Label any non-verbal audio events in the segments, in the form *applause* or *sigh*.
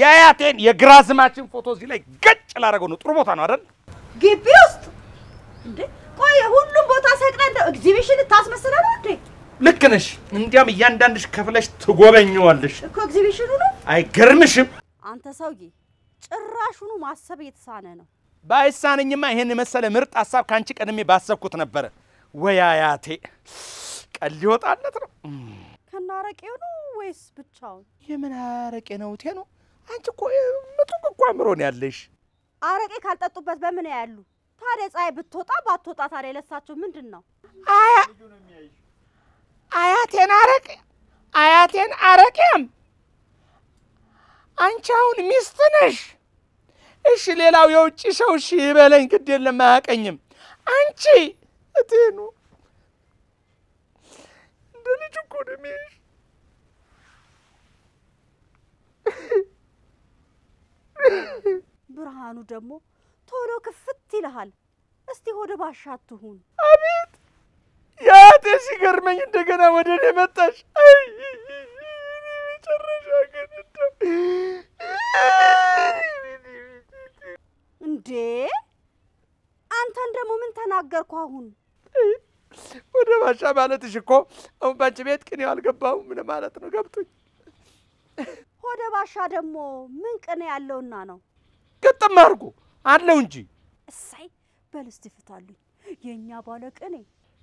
የአያቴን የግራዝማችን ፎቶ እዚህ ላይ ገጭ ላደረገው ነው። ጥሩ ቦታ ነው አይደል? ግቢ ውስጥ እንዴ! ቆይ ሁሉም ቦታ ሰቅለ እንደው ኤግዚቢሽን ልታስመስለ ነው እንዴ? ልክ ነሽ። እንዲያም እያንዳንድሽ ከፍለሽ ትጎበኘዋለሽ እኮ ኤግዚቢሽኑ ነው። አይገርምሽም? አንተ ሰውዬ ጭራሹኑ ማሰብ የተሳነ ነው። ባይሳነኝማ ይሄን የመሰለ ምርጥ ሀሳብ ከአንቺ ቀድሜ ባሰብኩት ነበረ። ወይ አያቴ ቀል ይወጣለት ነው። ከናረቄው ነው ወይስ ብቻውን? የምን አረቄ ነው? ቴ ነው አንቺ እኮ ምጡቅ እኮ አእምሮ ነው ያለሽ። አረቄ ካልጠጡበት በምን ያሉ ታዲያ? ፀሐይ ብትወጣ ባትወጣ ታዲያ ለሳቸው ምንድን ነው? አያቴን አረቄ አያቴን አረቄም አንቺ አሁን ሚስት ነሽ። እሺ ሌላው የውጭ ሰው እሺ ይበለኝ፣ ግድ የለም አያቀኝም። አንቺ እቴኑ እንደ ልጅ እኮ ነው የሚልሽ ብርሃኑ ደግሞ ቶሎ ክፍት ይልሃል። እስቲ ሆደ ባሻ ትሁን አቤት የአቴ ሲገርመኝ እንደገና ወደ እኔ መጣሽ። መጨረሻ ግን እንዴ አንተን ደግሞ ምን ተናገርኩ አሁን? ወደ ባሻ ማለትሽ እኮ አሁን ባንቺ ቤት ቅኔው አልገባሁም ምን ማለት ነው? ገብቶኝ ወደ ባሻ ደግሞ ምን ቅኔ ያለውና ነው? ግጥም አድርጎ አለው እንጂ። እሳይ በልስት እስቲ የኛ የእኛ ባለ ቅኔ።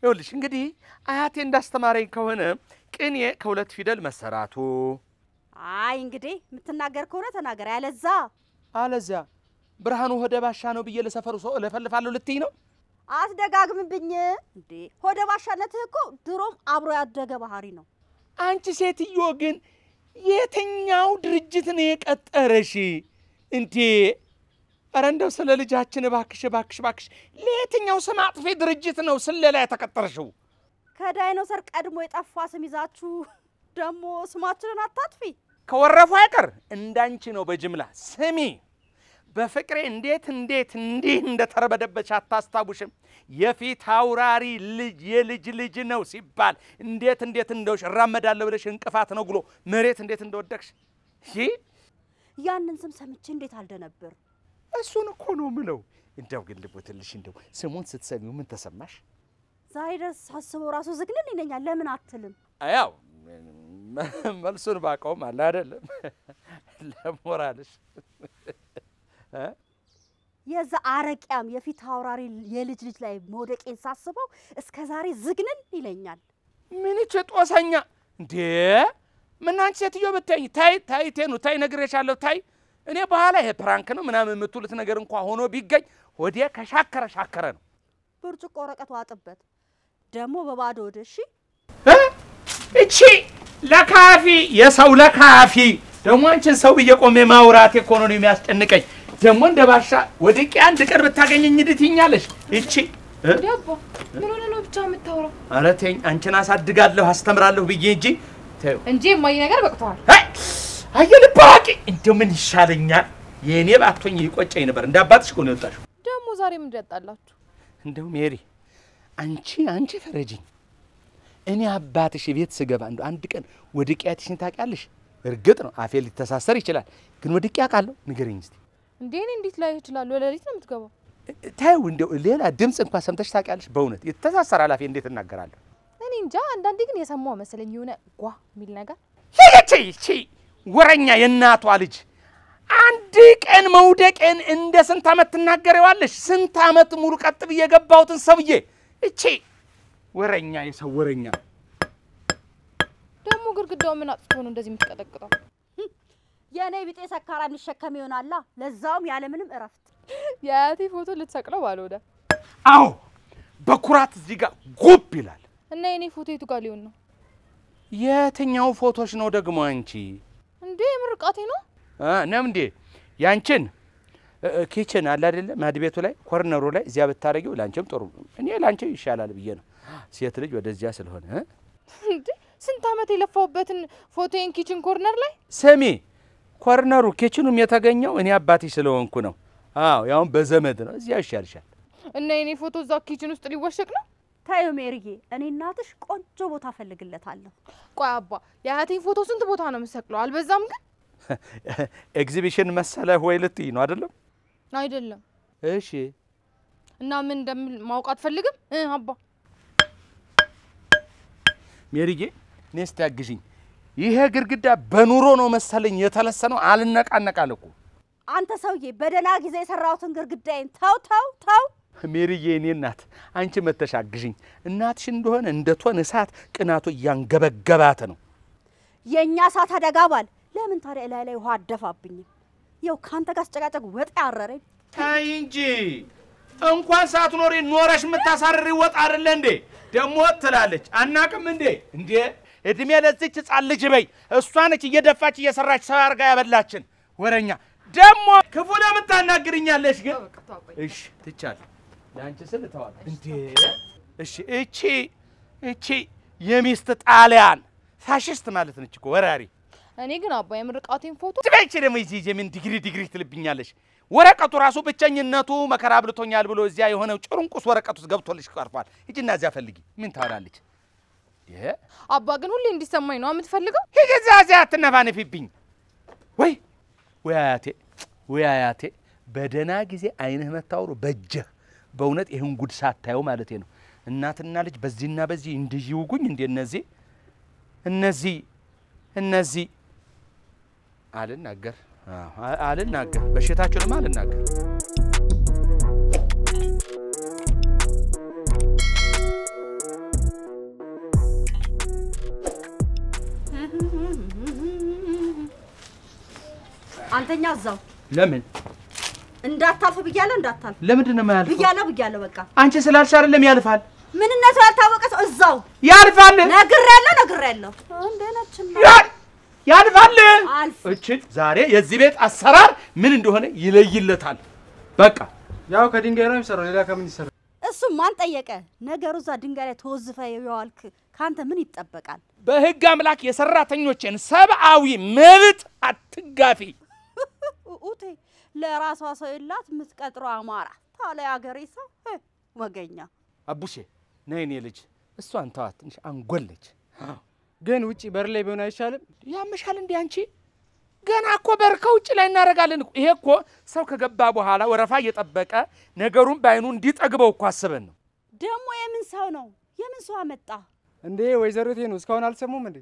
ይኸውልሽ እንግዲህ አያቴ እንዳስተማረኝ ከሆነ ቅኔ ከሁለት ፊደል መሰራቱ። አይ እንግዲህ የምትናገር ከሆነ ተናገር፣ ያለዛ አለዚያ ብርሃኑ ሆደ ባሻ ነው ብዬ ለሰፈሩ ሰው እለፈልፋለሁ ልትይ ነው? አትደጋግምብኝ እንዴ! ሆደ ባሻነትህ እኮ ድሮም አብሮ ያደገ ባህሪ ነው። አንቺ ሴትዮ ግን የትኛው ድርጅት ነው የቀጠረሽ እንዴ? ኧረ እንደው ስለ ልጃችን እባክሽ እባክሽ እባክሽ፣ ለየትኛው ስም አጥፌ ድርጅት ነው ስለላ የተቀጠረሽው? ከዳይኖሰር ቀድሞ የጠፋ ስም ይዛችሁ ደግሞ ስማችንን አታጥፊ። ከወረፉ አይቀር እንዳንቺ ነው በጅምላ ስሚ በፍቅሬ እንዴት እንዴት እንዲህ እንደተረበደበች አታስታውሽም? የፊት አውራሪ ልጅ የልጅ ልጅ ነው ሲባል እንዴት እንዴት እንደውሽ እራመዳለሁ ብለሽ እንቅፋት ነው ብሎ መሬት እንዴት እንደወደቅሽ ይህ ያንን ስም ሰምቼ እንዴት አልደነበር። እሱን እኮ ነው ምለው። እንደው ግን ልቦትልሽ፣ እንደው ስሙን ስትሰሚው ምን ተሰማሽ? ዛሬ ድረስ ሳስበው ራሱ ዝግንን ይለኛል። ለምን አትልም? ያው መልሱን ባቀውም አለ አይደለም ለሞራልሽ የዛ አረቂያም የፊት አውራሪ የልጅ ልጅ ላይ መውደቄን ሳስበው እስከ ዛሬ ዝግንን ይለኛል። ምንች ጦሰኛ እንዴ! ምን አንቺ ሴትዮ ብትይኝ ታይ ታይ ቴኑ ታይ ነግሬሻለሁ። ታይ እኔ በኋላ ይሄ ፕራንክ ነው ምናምን የምትሉት ነገር እንኳ ሆኖ ቢገኝ ወዴ ከሻከረ ሻከረ ነው። ብርጭቆ ወረቀት ዋጥበት ደግሞ በባዶ ወደ እሺ እቺ ለካፊ የሰው ለካፊ ደግሞ አንቺን ሰው ብዬ ቆሜ ማውራቴ የሚያስጨንቀኝ። ደግሞ እንደ ባሻ ወድቄ አንድ ቀን ብታገኘኝ ድትኛለሽ። ይቺ ዳቦ ምን ሆነ ነው ብቻ የምታወራው? ኧረ ተይኝ፣ አንቺን አሳድጋለሁ አስተምራለሁ ብዬ እንጂ እንጂ የማየ ነገር በቅተዋል። አየ ልባቂ እንደው ምን ይሻለኛል? የእኔ ባቶኝ ይቆጨኝ ነበር። እንደ አባትሽ እኮ ነው የወጣሽው። ደግሞ ዛሬ ምን ያጣላችሁ? እንደው ሜሪ አንቺ አንቺ ፈረጅኝ። እኔ አባትሽ ቤት ስገባ እንደው አንድ ቀን ወድቄያትሽን ታውቂያለሽ? እርግጥ ነው አፌ ሊተሳሰር ይችላል፣ ግን ወድቄ አውቃለሁ። ንገረኝ እስኪ እንዴ እኔ እንዴት ላይ ይችላል? ለሌሊት ነው የምትገባው። ታዩ እንደው ሌላ ድምፅ እንኳን ሰምተሽ ታውቂያለሽ? በእውነት የተሳሰረ ኃላፊ እንዴት እናገራለሁ? እኔ እንጃ። አንዳንዴ ግን የሰማው መሰለኝ የሆነ ጓ የሚል ነገር። ይቺ ወረኛ የእናቷ ልጅ አንድ ቀን መውደቄን እንደ ስንት ዓመት ትናገሪዋለሽ? ስንት ዓመት ሙሉ ቀጥ ብዬ የገባሁትን ሰውዬ እቺ ወረኛ፣ የሰው ወረኛ ደግሞ ግድግዳው ምን አጥቶ ነው እንደዚህ የምትቀጠቅጠው? የእኔ ቢጤ ሰካራ የሚሸከም ይሆናላ። ለዛውም ያለምንም እረፍት የአያቴ ፎቶ ልትሰቅለው ባልሆነ። አዎ በኩራት እዚህ ጋር ጉብ ይላል እና የእኔ ፎቶ የቱ ጋር ሊሆን ነው? የትኛው ፎቶች ነው ደግሞ አንቺ? እንዴ የምርቃቴ ነው ነም እንዴ ያንቺን ኪችን አለ አይደለ ማድ ቤቱ ላይ ኮርነሩ ላይ እዚያ ብታደረጊው ላንቺም ጥሩ እኔ ላንቺ ይሻላል ብዬ ነው። ሴት ልጅ ወደዚያ ስለሆነ ስንት አመት የለፋውበትን ፎቶዬን ኪችን ኮርነር ላይ ሰሜ ኮርነሩ ኪችኑም የተገኘው እኔ አባቴ ስለሆንኩ ነው። አዎ ያውን በዘመድ ነው። እዚያ ይሻልሻል። እና የኔ ፎቶ እዛ ኪችን ውስጥ ሊወሸቅ ነው? ታዩ ሜሪዬ፣ እኔ እናትሽ ቆንጆ ቦታ ፈልግለታለሁ። ቆይ አባ፣ የአያቴን ፎቶ ስንት ቦታ ነው የምሰቅለው? አልበዛም ግን? *laughs* ኤግዚቢሽን መሰለ ወይ ልትይ ነው አይደለም? አይደለም። እሺ። እና ምን እንደምል ማወቅ አትፈልግም አባ? ሜሪዬ፣ እኔ እስቲ ይሄ ግድግዳ በኑሮ ነው መሰለኝ የተለሰነው። አልነቃነቃል እኮ አንተ ሰውዬ፣ በደህና ጊዜ የሰራሁትን ግድግዳዬን ተው ተው ተው። ሜሪዬ፣ እኔ እናት፣ አንቺ መተሻግዥኝ እናትሽ እንደሆነ እንደ ቶን እሳት ቅናቱ እያንገበገባት ነው። የእኛ እሳት አደጋ ባል፣ ለምን ታዲያ ላይ ላይ ውሃ አደፋብኝም? ይኸው ከአንተ ጋር ስጨቃጨቅ ወጥ ያረረኝ። ተይ እንጂ እንኳን ሳትኖሪ ኖረሽ የምታሳርር ይወጣ አይደለ እንዴ? ደግሞ ትላለች አናቅም እንዴ እንዴ እድሜ ለዚች ህፃን ልጅ በይ። እሷ ነች እየደፋች እየሰራች ሰው አድርጋ ያበላችን። ወረኛ ደግሞ ክፉ ለምን ታናግርኛለሽ? ግን እሺ ትቻል ለአንቺ ስል እተዋለሁ እንዴ። እሺ እቺ እቺ የሚስት ጣሊያን ፋሽስት ማለት ነች እኮ ወራሪ። እኔ ግን አባ የምርቃቴን ፎቶ ትበይቼ ደግሞ ይዚ የምን ዲግሪ ዲግሪ ትልብኛለሽ? ወረቀቱ ራሱ ብቸኝነቱ መከራ አብልቶኛል ብሎ እዚያ የሆነው ጭርንቁስ ወረቀት ገብቶልሽ ቀርቷል። ሂጂና እዚያ ፈልጊ። ምን ታወራለች? አባ ግን ሁሌ እንዲሰማኝ ነው የምትፈልገው? ሂጂዛ እዚያ አትነፋነፊብኝ። ወይ ወይ አያቴ ወይ አያቴ፣ በደህና ጊዜ አይንህ መታወሩ በጀህ። በእውነት ይህን ጉድ ሳታየው ማለቴ ነው። እናትና ልጅ በዚህና በዚህ እንድይውጉኝ እንዴ! እነዚህ እነዚህ እነዚህ አልናገር አልናገር፣ በሽታችሁንም አልናገር አንተኛ እዛው ለምን እንዳታልፍ ብያለሁ፣ እንዳታልፍ። ለምንድን ነው የማያልፈው? ብያለሁ ብያለሁ። በቃ አንቺ ስላልሽ አይደለም ያልፋል። ምንነቱ ያልታወቀ ሰው እዛው ያልፋል። ነግሬያለሁ፣ ነግሬያለሁ። እንዴ ነችማ ያልፋል። እችን ዛሬ የዚህ ቤት አሰራር ምን እንደሆነ ይለይለታል። በቃ ያው ከድንጋይ ነው የሚሰራው፣ ሌላ ከምን ይሰራል? እሱ ማን ጠየቀ? ነገሩ እዛ ድንጋይ ላይ ተወዝፈ የዋልክ ከአንተ ምን ይጠበቃል? በህግ አምላክ የሰራተኞችን ሰብአዊ መብት አትጋፊ። ውቴ ለራሷ ሰው የላት ምትቀጥሮ አማራ ታለ አገሬ ሰው ወገኛ አቡሼ ነይኔ ልጅ እሷን ተዋት፣ ትንሽ አንጎለች። ግን ውጭ በር ላይ ቢሆን አይሻልም? ያምሻል እንዴ አንቺ? ገና እኮ በር ከውጭ ላይ እናደርጋለን። ይሄ እኮ ሰው ከገባ በኋላ ወረፋ እየጠበቀ ነገሩን በአይኑ እንዲጠግበው እኮ አስበን ነው። ደግሞ የምን ሰው ነው? የምን ሰው አመጣ እንዴ? ወይዘሮቴ ነው። እስካሁን አልሰሙም እንዴ?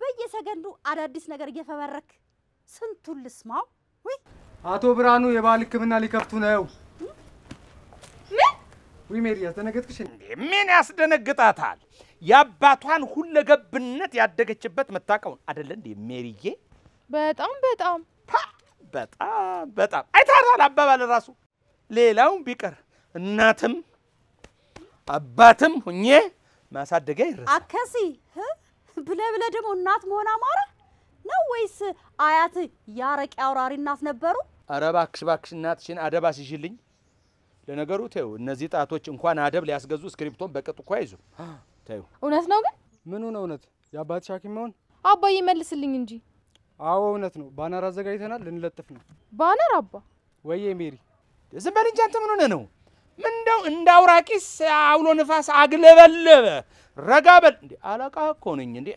በየሰገንዱ አዳዲስ ነገር እየፈበረክ ስንቱን ልስማው? ውይ አቶ ብርሃኑ የባህል ሕክምና ሊከፍቱ ነው። ምን? ውይ ሜሪ ያስደነገጥክሽ። ምን ያስደነግጣታል? የአባቷን ሁለገብነት ያደገችበት መታቀውን አደለ እንዴ ሜሪዬ? በጣም በጣም በጣም በጣም አይታታል። አባባል ራሱ ሌላውን ቢቀር እናትም አባትም ሁኜ ማሳደጊያ ይረሳል። አከሲ ብለህ ብለህ ደግሞ እናት መሆን አማረ። ነው ወይስ አያት ያረቄ አውራሪ እናት ነበሩ? ኧረ እባክሽ እባክሽ እናትሽን አደብ አስይዥልኝ። ለነገሩ ተዩ፣ እነዚህ ጣቶች እንኳን አደብ ሊያስገዙ እስክሪፕቶን በቅጡ እኮ አይዙ። ተዩ። እውነት ነው ግን ምኑ ነው እውነት? የአባትሽ ሐኪም መሆን አባዬ መልስልኝ እንጂ። አዎ እውነት ነው። ባነር አዘጋጅተናል፣ ልንለጥፍ ነው። ባነር አባ? ወይዬ ሜሪ ዝም በል እንጂ አንተ ምን ሆነህ ነው? ምንደው እንደ አውራቂስ አውሎ ንፋስ አግለበለበ። ረጋ በል እንዴ። አለቃ እኮ ነኝ እንዴ።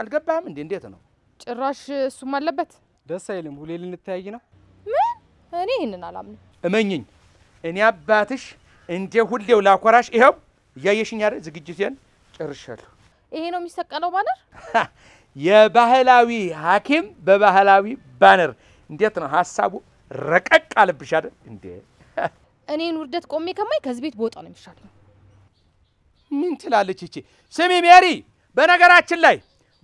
አልገባህም እንዴ? እንዴት ነው ጭራሽ እሱም አለበት። ደስ አይልም። ሁሌ ልንተያይ ነው። ምን? እኔ ይህንን አላምን። እመኝኝ፣ እኔ አባትሽ እንደ ሁሌው ላኮራሽ። ይኸው እያየሽኝ አይደል? ዝግጅቴን ጨርሻለሁ። ይሄ ነው የሚሰቀለው ባነር፣ የባህላዊ ሐኪም በባህላዊ ባነር። እንዴት ነው ሀሳቡ? ረቀቅ አለብሽ አይደል? እንዴ እኔን ውርደት ቆሜ ከማይ ከዚህ ቤት በወጣ ነው የሚሻለው። ምን ትላለች ይቺ? ስሚ ሜሪ፣ በነገራችን ላይ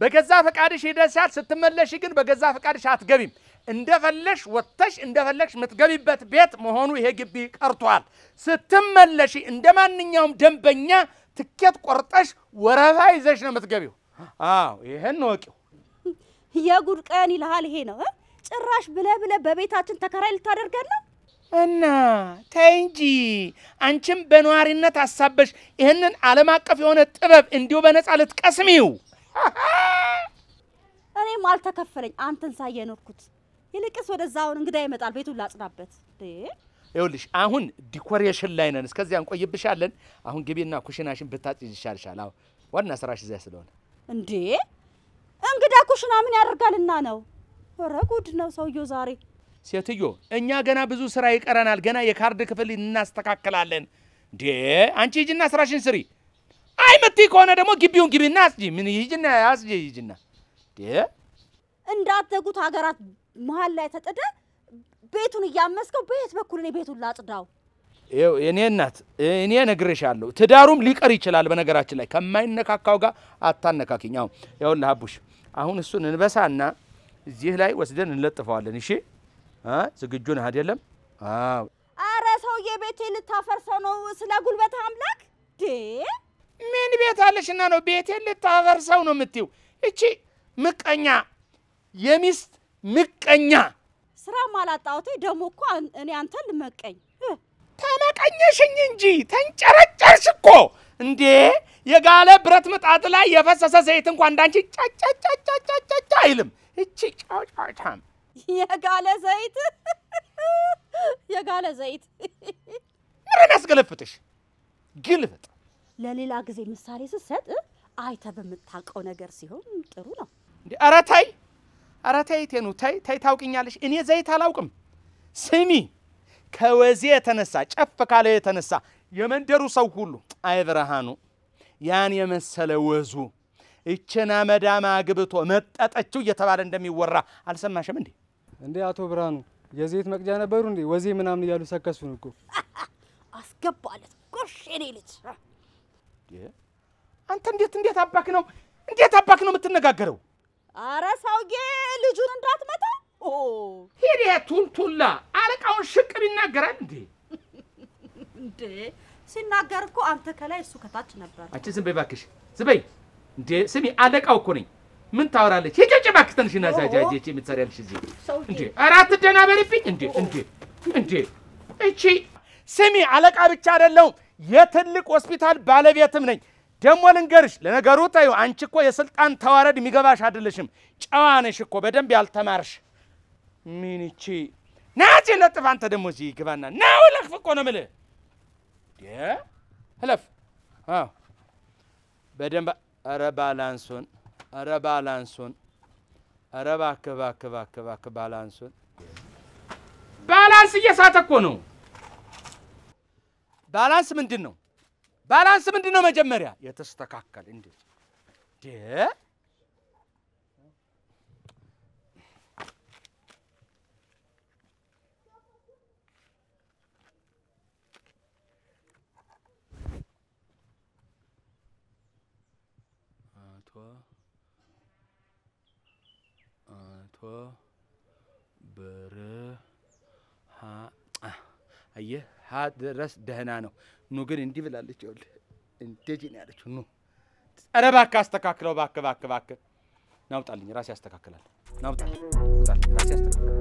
በገዛ ፈቃድሽ ሂደሻል። ስትመለሽ ግን በገዛ ፈቃድሽ አትገቢም። እንደፈለሽ ወጥተሽ እንደፈለሽ የምትገቢበት ቤት መሆኑ ይሄ ግቢ ቀርቷል። ስትመለሽ እንደ ማንኛውም ደንበኛ ትኬት ቆርጠሽ ወረፋ ይዘሽ ነው የምትገቢው። አዎ ይሄን ወቂው። የጉድ ቀን ይልሃል ይሄ ነው። ጭራሽ ብለ ብለ በቤታችን ተከራይ ልታደርገን እና ተይ እንጂ አንቺም በነዋሪነት አሳበሽ ይህንን ዓለም አቀፍ የሆነ ጥበብ እንዲሁ በነፃ ልትቀስሚው እኔም አልተከፈለኝ አንተን ሳይ የኖርኩት። ይልቅስ ወደዛ አሁን እንግዳ ይመጣል፣ ቤቱን ላጽዳበት። ይኸውልሽ አሁን ዲኮሬሽን ላይ ነን፣ እስከዚያ እንቆይብሻለን። አሁን ግቢና ኩሽናሽን ብታጭጅ ይሻልሻል። አሁን ዋና ስራሽ እዚያ ስለሆነ። እንዴ እንግዳ ኩሽና ምን ያደርጋልና ነው? ኧረ ጉድ ነው ሰውየው ዛሬ። ሴትዮ እኛ ገና ብዙ ስራ ይቀረናል። ገና የካርድ ክፍል እናስተካክላለን። እንዴ አንቺ ሂጂና ስራሽን ስሪ። አይመቲ ከሆነ ደግሞ ግቢውን ግቢና አስጂ። ምን ይጅና አስጂ ይጅና እንዳትዘጉት ሀገራት መሀል ላይ ተጥደ ቤቱን እያመስከው በየት በኩል እኔ ቤቱን ላጽዳው? ይኸው እኔ እናት እኔ እነግርሻለሁ፣ ትዳሩም ሊቀር ይችላል። በነገራችን ላይ ከማይነካካው ጋር አታነካኪኝ። አሁን ይኸውልህ አቡሽ፣ አሁን እሱን እንበሳና እዚህ ላይ ወስደን እንለጥፈዋለን። እሺ ዝግጁ ነህ አይደለም? አረ ሰውዬ ቤቴ ልታፈርሰው ነው ስለ ጉልበት አምላክ ዴ ምን ቤት አለሽና ነው ቤቴን ልታፈርሰው ነው የምትይው? እቺ ምቀኛ የሚስት ምቀኛ። ስራ ማላጣውቴ ደሞ እኮ እኔ አንተ ልመቀኝ። ተመቀኘሽኝ እንጂ ተንጨረጨርሽ እኮ እንዴ! የጋለ ብረት ምጣድ ላይ የፈሰሰ ዘይት እንኳ እንዳንቺ ጫጫጫጫጫጫ አይልም። እቺ ጫጫጫም የጋለ ዘይት የጋለ ዘይት ምን ያስገለፍጥሽ ግልፍጥ ለሌላ ጊዜ ምሳሌ ስትሰጥ አይተ በምታውቀው ነገር ሲሆን ጥሩ ነው። ኧረ ተይ፣ ኧረ ተይ ቴኑ ተይ፣ ተይ ታውቂኛለሽ። እኔ ዘይት አላውቅም። ስሚ፣ ከወዜ የተነሳ ጨፍ ካለ የተነሳ የመንደሩ ሰው ሁሉ አይ ብርሃኑ፣ ያን የመሰለ ወዙ እችና አመዳማ ግብቶ መጠጠችው እየተባለ እንደሚወራ አልሰማሽም እንዴ? እንዴ አቶ ብርሃኑ የዘይት መቅጃ ነበሩ እንዴ? ወዜ ምናምን እያሉ ሰከሱን እኮ አስገባለት ጎሽ እኔ ልጅ አንተ እንዴት እንዴት አባክ ነው እንዴት አባክ ነው የምትነጋገረው? አረ ሰውዬ ልጁን እንዳትመታ ሄደ። ቱልቱላ አለቃውን ሽቅብ ይናገራል እንዴ? እንዴ ሲናገር እኮ አንተ ከላይ እሱ ከታች ነበር። አንቺ ዝም በይ እባክሽ፣ ዝም በይ እንዴ። ስሚ አለቃው እኮ ነኝ። ምን ታወራለች? ሂጅ እባክሽ ትንሽ እና ዛጃጅ የምትሰሪያለሽ እዚህ እንዴ? ኧረ እንዴ! እንዴ! እንዴ! እቺ ስሚ አለቃ ብቻ አይደለሁም የትልቅ ሆስፒታል ባለቤትም ነኝ። ደግሞ ልንገርሽ፣ ለነገሩ ታዩ አንቺ እኮ የስልጣን ተዋረድ የሚገባሽ አይደለሽም። ጨዋ ነሽ እኮ በደንብ ያልተማርሽ። ምን ይቺ ናጭ ለጥፍ። አንተ ደግሞ እዚህ ግባና ናው ለክፍ እኮ ነው የምልህ። እለፍ በደንብ ኧረ ባላንሱን፣ ኧረ ባላንሱን፣ ኧረ እባክህ እባክህ እባክህ ባላንሱን። ባላንስ እየሳተ እኮ ነው ባላንስ ምንድን ነው? ባላንስ ምንድን ነው? መጀመሪያ የተስተካከል እንዴ አቶ አየህ ሀ ድረስ ደህና ነው። ኑ ግን እንዲህ ብላለች። ይኸውልህ እንደዚህ ነው ያለችው። ኑ ኧረ እባክህ አስተካክለው፣ እባክህ እባክህ እባክህ ናውጣልኝ፣ ራሴ ያስተካክላል። ናውጣልኝ፣ ራሴ ያስተካክላል።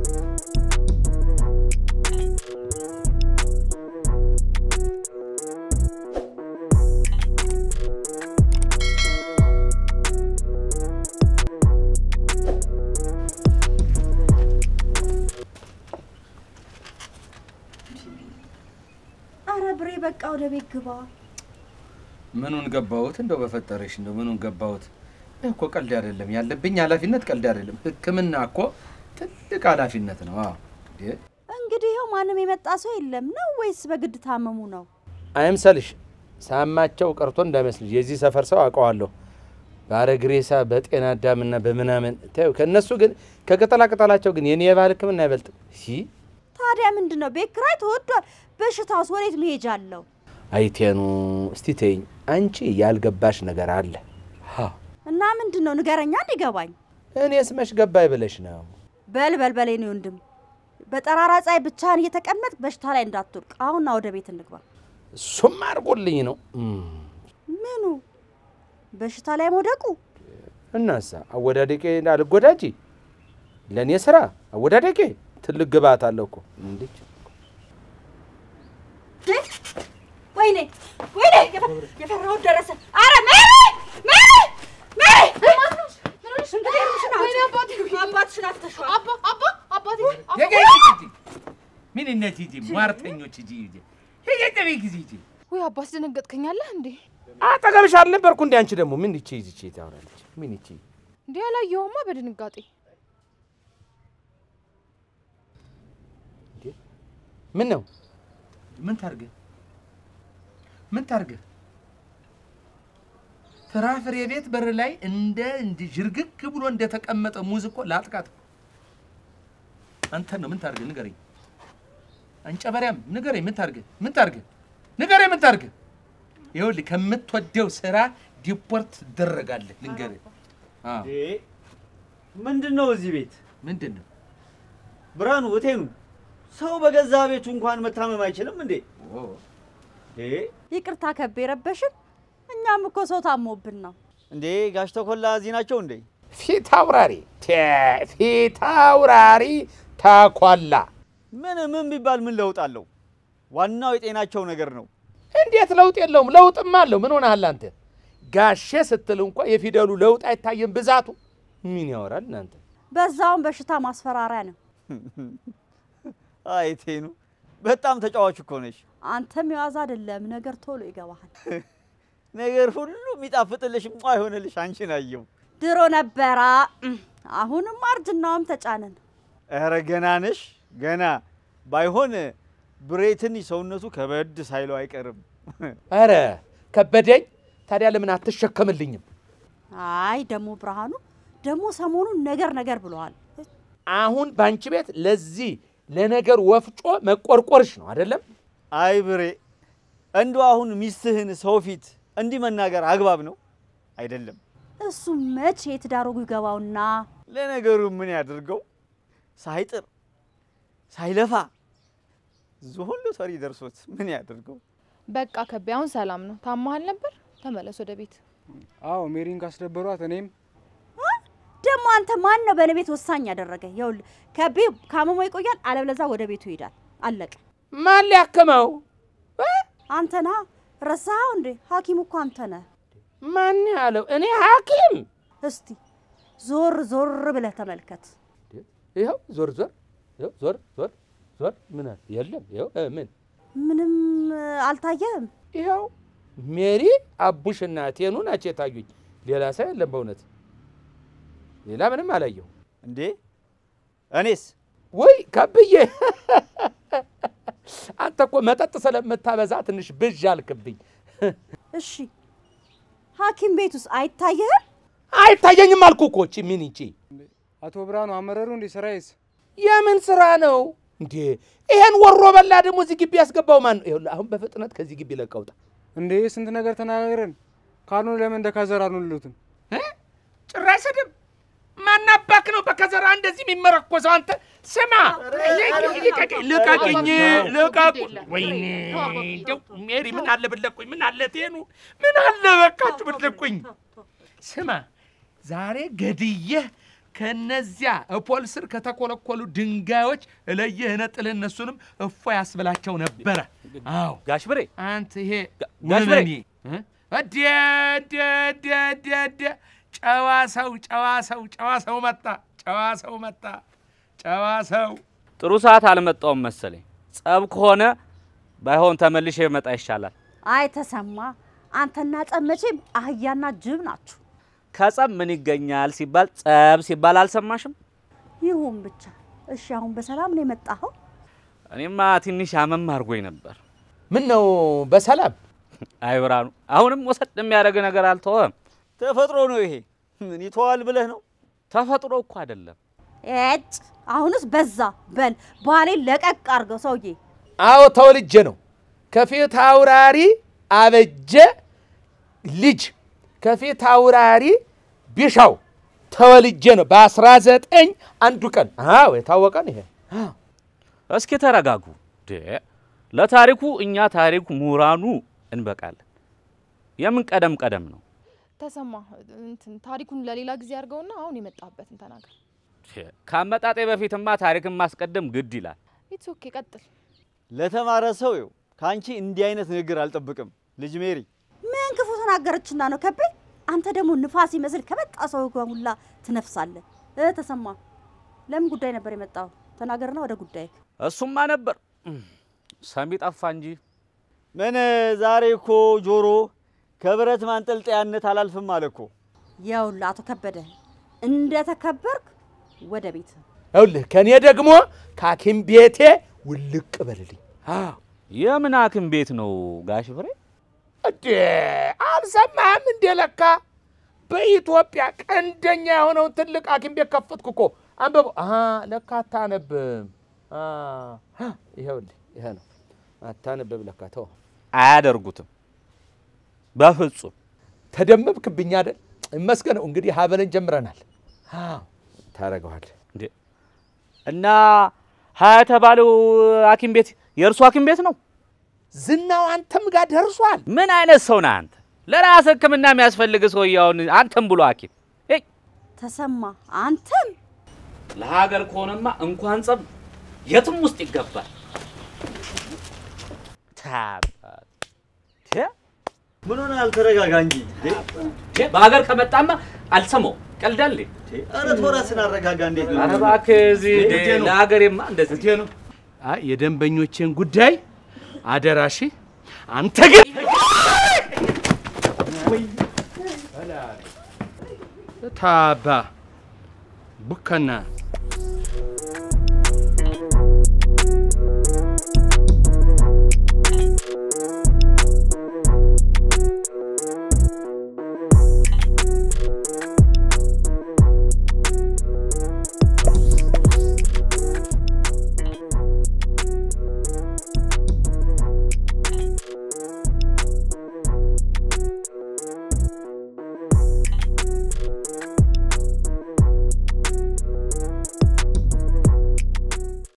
ግባ። ምኑን ገባሁት? እንደው በፈጠረሽ እንደው ምኑን ገባሁት? እኮ ቀልድ አይደለም ያለብኝ ኃላፊነት ቀልድ አይደለም። ሕክምና እኮ ትልቅ ኃላፊነት ነው። አዎ እንግዲህ ይኸው ማንም የመጣ ሰው የለም ነው ወይስ በግድ ታመሙ ነው? አይምሰልሽ፣ ሳማቸው ቀርቶ እንዳይመስልሽ። የዚህ ሰፈር ሰው አውቀዋለሁ። በአረግሬሳ በጤና አዳምና በምናምን ታዩ። ከእነሱ ግን ከቅጠላ ቅጠላቸው ግን የኔ የባህል ሕክምና አይበልጥም። ታዲያ ምንድን ነው? ቤት ኪራይ ተወዷል። በሽታውስ ወዴት መሄጃ አለው? አይቴኑ እስቲ ተይኝ፣ አንቺ ያልገባሽ ነገር አለ እና ምንድን ነው ንገረኛ፣ እንዲገባኝ። እኔ ስመሽ ገባኝ ብለሽ ነው? በል በል በል የኔ ወንድም፣ በጠራራ ፀሐይ ብቻህን እየተቀመጥ በሽታ ላይ እንዳትወድቅ። አሁን ና ወደ ቤት እንግባ። እሱም አድርጎልኝ ነው። ምኑ በሽታ ላይ መውደቁ? እናሳ አወዳደቄ አልጎዳጂ። ለእኔ ስራ አወዳደቄ ትልቅ ግብዓት አለው እኮ እንዴ! ወይኔ ወይኔ፣ የፈራሁት ደረሰ። አረ ሜሪ ሜሪ ሜሪ፣ ምን እንዴ? አጠገብሽ አልነበርኩ እንዴ? አንቺ ደግሞ ምን ታወራለች? ምን እንዴ? በድንጋጤ ምን ነው ምን ታርገህ ምን ታርግ? ፍራፍሬ ቤት በር ላይ እንደ ዥርግግ ብሎ እንደተቀመጠ ሙዝ እኮ ላጥቃት አንተን ነው። ምን ታርግ ንገረኝ። አንጨበሪያም ንገረኝ። ምን ታርግ? ምን ታርግ? ንገረኝ። ምን ታርግ? ይኸውልህ ከምትወደው ስራ ዲፖርት ትደረጋለህ። ልንገርህ። ምንድን ነው እዚህ ቤት ምንድን ነው? ብርሃኑ እቴኑ፣ ሰው በገዛ ቤቱ እንኳን መታመም አይችልም እንዴ? ይቅርታ ከቤ ረበሽን። እኛም እኮ ሰው ታሞብን ነው እንዴ። ጋሽ ተኮላ እዚህ ናቸው እንዴ? ፊት አውራሪ ፊት አውራሪ ተኮላ። ምን ምን ቢባል ምን ለውጥ አለው? ዋናው የጤናቸው ነገር ነው። እንዴት ለውጥ የለውም? ለውጥም አለው። ምን ሆነሃል አንተ? ጋሼ ስትል እንኳ የፊደሉ ለውጥ አይታየም። ብዛቱ ምን ያወራል እናንተ። በዛውም በሽታ ማስፈራሪያ ነው። አይቴኑ በጣም ተጫዋች እኮ ነሽ። አንተም የዋዛ አይደለም፣ ነገር ቶሎ ይገባሃል። *laughs* ነገር ሁሉ የሚጣፍጥልሽ እንኳ የሆነልሽ አንቺን አየው። ድሮ ነበራ፣ አሁንም አርጅናውም ተጫነን። ኧረ ገና ነሽ ገና። ባይሆን ብሬትን ሰውነቱ ከበድ ሳይለው አይቀርም። ኧረ *laughs* ከበደኝ። ታዲያ ለምን አትሸከምልኝም? አይ ደግሞ ብርሃኑ ደግሞ ሰሞኑን ነገር ነገር ብለዋል። አሁን ባንቺ ቤት ለዚህ ለነገር ወፍጮ መቆርቆርሽ ነው አይደለም? አይ ብሬ፣ አሁን ሚስትህን ሰው ፊት እንዲህ መናገር አግባብ ነው አይደለም? እሱ መቼ የትዳር ይገባውና። ለነገሩ ምን ያድርገው ሳይጥር ሳይለፋ እዚሁ ሁሉ ሰሪ ደርሶት ምን ያድርገው። በቃ ከቢያውን አሁን ሰላም ነው። ታማሃል ነበር? ተመለስ ወደ ቤት። አዎ ሜሪን ካስደበሯት እኔም አንተ ማን ነው በእኔ ቤት ወሳኝ ያደረገ? ይኸውልህ ከቢ ካመሞ ይቆያል፣ አለበለዚያ ወደ ቤቱ ይሄዳል። አለቀ። ማን ሊያክመው? አንተና ነህ። ረሳኸው እንዴ? ሐኪም እኮ አንተ ነህ። ማን ያለው? እኔ ሐኪም? እስቲ ዞር ዞር ብለህ ተመልከት። ይኸው ዞር ዞር ዞር ዞር ዞር ምን አለ? የለም። ይኸው ምን ምንም አልታየህም? ይኸው ሜሪ አቡሽና ቴኑ ናቸው የታዩኝ። ሌላ ሰው የለም በእውነት ሌላ ምንም አላየው። እንዴ እኔስ ወይ ከብዬ አንተ እኮ መጠጥ ስለምታበዛ ትንሽ ብዥ አልክብኝ። እሺ ሐኪም ውስጥ አይታየህም? አይታየኝም አልኩ እኮ። እቺ ምን ይቺ አቶ ብርሃኑ አመረሩ እንዴ? ስራዬስ የምን ስራ ነው እንዴ? ይሄን ወሮ በላ ደግሞ እዚህ ግቢ ያስገባው ማን ነው? አሁን በፍጥነት ከዚህ ግቢ ለቀውጣ። እንዴ ስንት ነገር ተናገረን ካልሆነ ለምን እንደ ካዘር አንልሉትም? ጭራሽ ስድብ ያናባክ ነው በከዘራ እንደዚህ የሚመረኮሰው አንተ። ስማ ልቀቅኝ፣ ልቀቁ። ወይኔ እንደው ሜሪ ምን አለ ብለቁኝ፣ ምን አለ ቴኑ፣ ምን አለ በቃችሁ ብለቁኝ። ስማ ዛሬ ገድየህ ከነዚያ እፖል ስር ከተኮለኮሉ ድንጋዮች እለየህ ነጥል እነሱንም እፎ ያስብላቸው ነበረ። አዎ ጋሽ አንተ ይሄ ጋሽ ብሬ እንዴ እንዴ እንዴ ጨዋ ሰው ጨዋ ሰው ጨዋ ሰው መጣ። ጨዋ ሰው መጣ። ጨዋ ሰው ጥሩ ሰዓት አልመጣውም መሰለኝ። ጸብ ከሆነ ባይሆን ተመልሼ መጣ ይሻላል። አይ ተሰማ፣ አንተና ጸብ መቼም አህያና ጅብ ናችሁ። ከጸብ ምን ይገኛል ሲባል ጸብ ሲባል አልሰማሽም? ይሁን ብቻ። እሺ፣ አሁን በሰላም ነው የመጣኸው? እኔማ ትንሽ አመም አድርጎኝ ነበር። ምን ነው በሰላም? አይ ብርሃኑ፣ አሁንም ወሰድ የሚያደርግ ነገር አልተወም። ተፈጥሮ ነው ይሄ። ምን ይተዋል ብለህ ነው? ተፈጥሮ እኮ አይደለም። እጭ አሁንስ በዛ። በል ባሌን ለቀቅ አድርገው ሰውዬ። አዎ ተወልጄ ነው ከፊት አውራሪ አበጀ ልጅ ከፊት አውራሪ ቢሻው ተወልጄ ነው በአስራ ዘጠኝ አንዱ ቀን። አዎ የታወቀ ነው ይሄ። እስኪ ተረጋጉ። ለታሪኩ እኛ ታሪኩ ምሁራኑ እንበቃለን። የምን ቀደም ቀደም ነው ተሰማ እንትን ታሪኩን ለሌላ ጊዜ አድርገውና አሁን የመጣበትን ተናገር። ከአመጣጤ በፊትማ ታሪክን ማስቀደም ግድ ይላል። ኢትስ ኦኬ ቀጥል። ለተማረ ሰው ይው ከአንቺ እንዲህ አይነት ንግግር አልጠብቅም ልጅ ሜሪ። ምን ክፉ ተናገረችና ነው ከቤ? አንተ ደግሞ ንፋስ ይመስል ከመጣ ሰው ጋር ሁላ ትነፍሳለህ። ተሰማ ለምን ጉዳይ ነበር የመጣው? ተናገርና ወደ ጉዳይ። እሱማ ነበር ሰሚ ጠፋ እንጂ ምን ዛሬ እኮ ጆሮ ከብረት ማንጠልጠያነት አላልፍም አለ እኮ። ይኸውልህ አቶ ከበደ እንደተከበርክ ወደ ቤት። ይኸውልህ ከእኔ ደግሞ ከሐኪም ቤቴ ውልቅ በልልኝ። የምን ሐኪም ቤት ነው ጋሽ ፍሬ? እንዴ አልሰማህም እንዴ? ለካ በኢትዮጵያ ቀንደኛ የሆነውን ትልቅ ሐኪም ቤት ከፈትኩ እኮ አንበበው። ለካ አታነብም። ይኸውልህ ይሄ ነው አታነብም። ለካ ተው፣ አያደርጉትም በፍጹም ተደመምክብኝ አይደል? ይመስገን። እንግዲህ ሀበልን ጀምረናል። ታረገዋል እና ሀያ የተባለው ሐኪም ቤት የእርሱ ሐኪም ቤት ነው። ዝናው አንተም ጋር ደርሷል። ምን አይነት ሰው ነህ አንተ? ለራስ ሕክምና የሚያስፈልግ ሰውዬውን አንተም ብሎ ሐኪም ተሰማ አንተም ለሀገር ከሆነማ እንኳን ጸብ የትም ውስጥ ይገባል። ታብ ምን ሆነ? አልተረጋጋ እንጂ በሀገር ከመጣማ አልሰማው ቀልዳል። ኧረ ተው አረጋጋ። እንዴት ነው? እባክህ እዚህ ለሀገሬማ እንደዚህ ነው። የደንበኞቼን ጉዳይ አደራሽ። አንተ ግን ታባ ቡከና